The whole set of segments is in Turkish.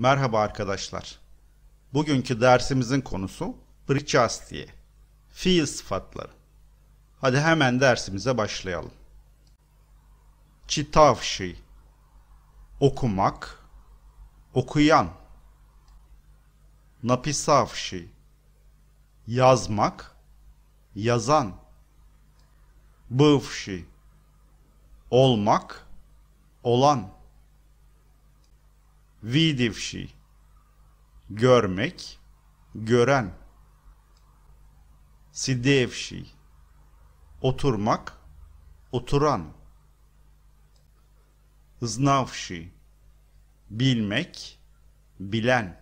Merhaba arkadaşlar. Bugünkü dersimizin konusu Pričastiye, fiil sıfatları. Hadi hemen dersimize başlayalım. Çitavşi, okumak, okuyan. Napisavşi, yazmak, yazan. Bıvşi, olmak, olan Видевший. Görmek. Gören. Sidevşi. Oturmak. Oturan. Znavşi. Bilmek. Bilen.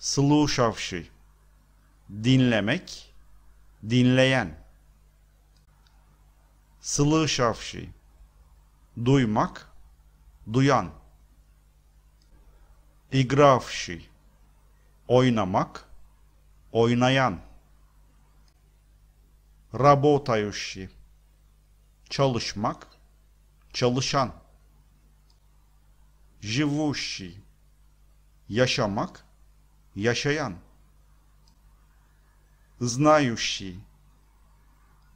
Слушавши. Dinlemek. Dinleyen. Слышавший. Duymak, duyan игравший, oynamak, oynayan, работающий, çalışmak, çalışan, живущий, yaşamak, yaşayan, знающий,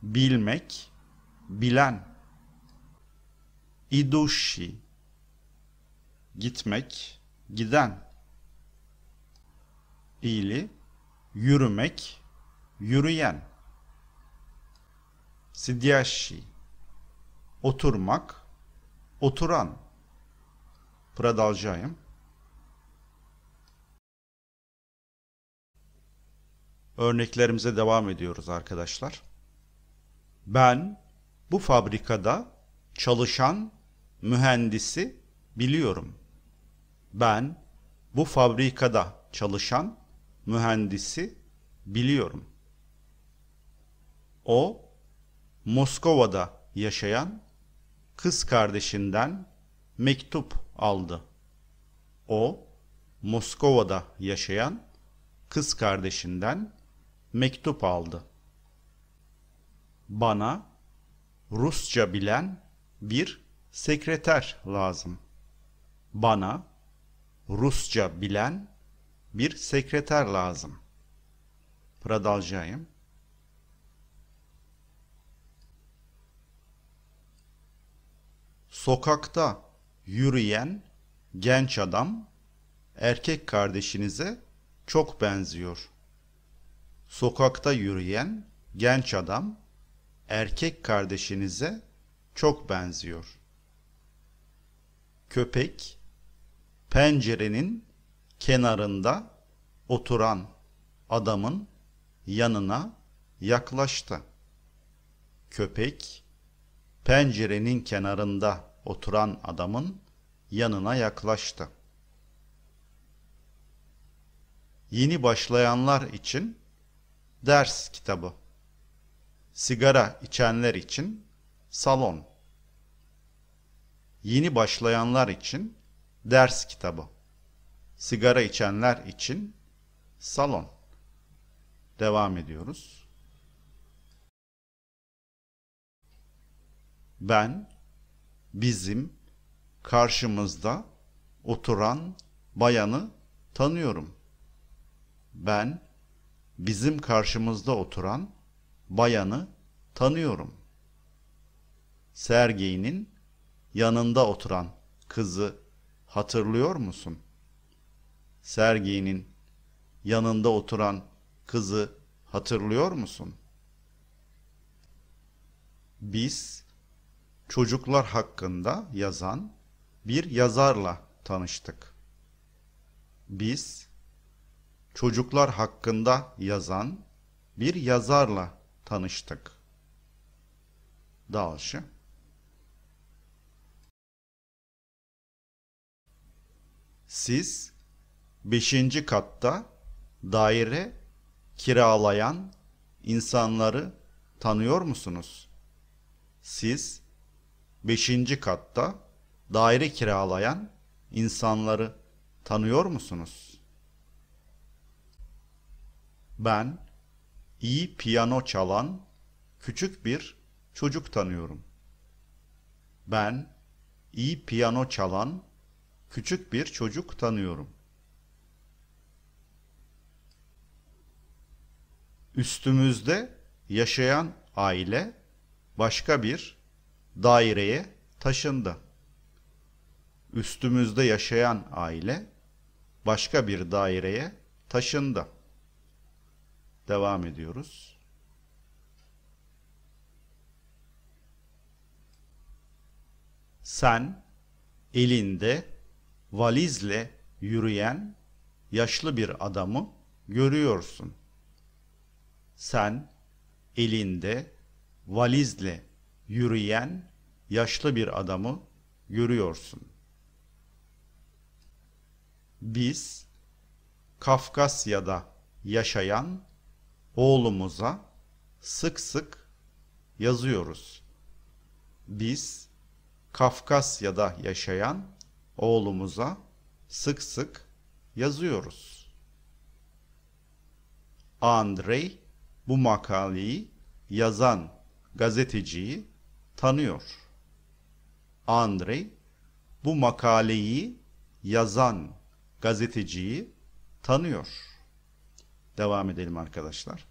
bilmek, bilen, идущий, gitmek, giden fiili yürümek, yürüyen. Сидящий oturmak, oturan. Продолжаем. Örneklerimize devam ediyoruz arkadaşlar. Ben bu fabrikada çalışan mühendisi biliyorum ben bu fabrikada çalışan mühendisi biliyorum. O Moskova'da yaşayan kız kardeşinden mektup aldı. O Moskova'da yaşayan kız kardeşinden mektup aldı. Bana Rusça bilen bir sekreter lazım. Bana Rusça bilen bir sekreter lazım. Продолжаем. Sokakta yürüyen genç adam erkek kardeşinize çok benziyor. Sokakta yürüyen genç adam erkek kardeşinize çok benziyor. Köpek pencerenin kenarında oturan adamın yanına yaklaştı. Köpek pencerenin kenarında oturan adamın yanına yaklaştı. Yeni başlayanlar için ders kitabı. Sigara içenler için salon. Yeni başlayanlar için ders kitabı, sigara içenler için salon. Devam ediyoruz. Ben, bizim, karşımızda oturan bayanı tanıyorum. Ben, bizim karşımızda oturan bayanı tanıyorum. Sergey'nin yanında oturan kızı hatırlıyor musun? Serginin yanında oturan kızı hatırlıyor musun? Biz çocuklar hakkında yazan bir yazarla tanıştık. Biz çocuklar hakkında yazan bir yazarla tanıştık. Dalszy. Siz 5. katta daire kiralayan insanları tanıyor musunuz? Siz 5. katta daire kiralayan insanları tanıyor musunuz? Ben iyi piyano çalan küçük bir çocuk tanıyorum. Ben iyi piyano çalan Küçük bir çocuk tanıyorum. Üstümüzde yaşayan aile başka bir daireye taşındı. Üstümüzde yaşayan aile başka bir daireye taşındı. Devam ediyoruz. Sen elinde valizle yürüyen yaşlı bir adamı görüyorsun. Sen elinde valizle yürüyen yaşlı bir adamı görüyorsun. Biz Kafkasya'da yaşayan oğlumuza sık sık yazıyoruz. Biz Kafkasya'da yaşayan oğlumuza sık sık yazıyoruz. Andrei bu makaleyi yazan gazeteciyi tanıyor. Andrei bu makaleyi yazan gazeteciyi tanıyor. Devam edelim arkadaşlar.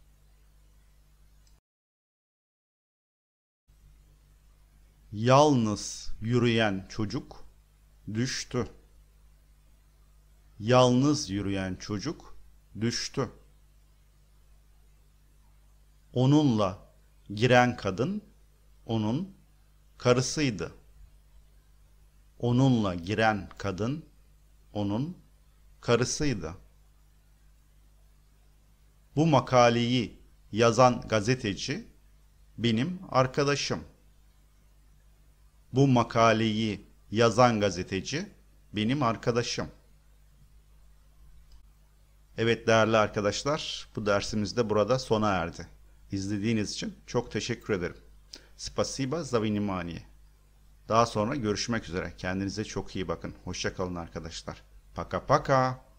Yalnız yürüyen çocuk düştü. Yalnız yürüyen çocuk düştü. Onunla giren kadın onun karısıydı. Onunla giren kadın onun karısıydı. Bu makaleyi yazan gazeteci benim arkadaşım. Bu makaleyi yazan gazeteci benim arkadaşım. Evet değerli arkadaşlar bu dersimiz de burada sona erdi. İzlediğiniz için çok teşekkür ederim. Spasiba za vнимание. Daha sonra görüşmek üzere. Kendinize çok iyi bakın. Hoşçakalın arkadaşlar. Paka paka.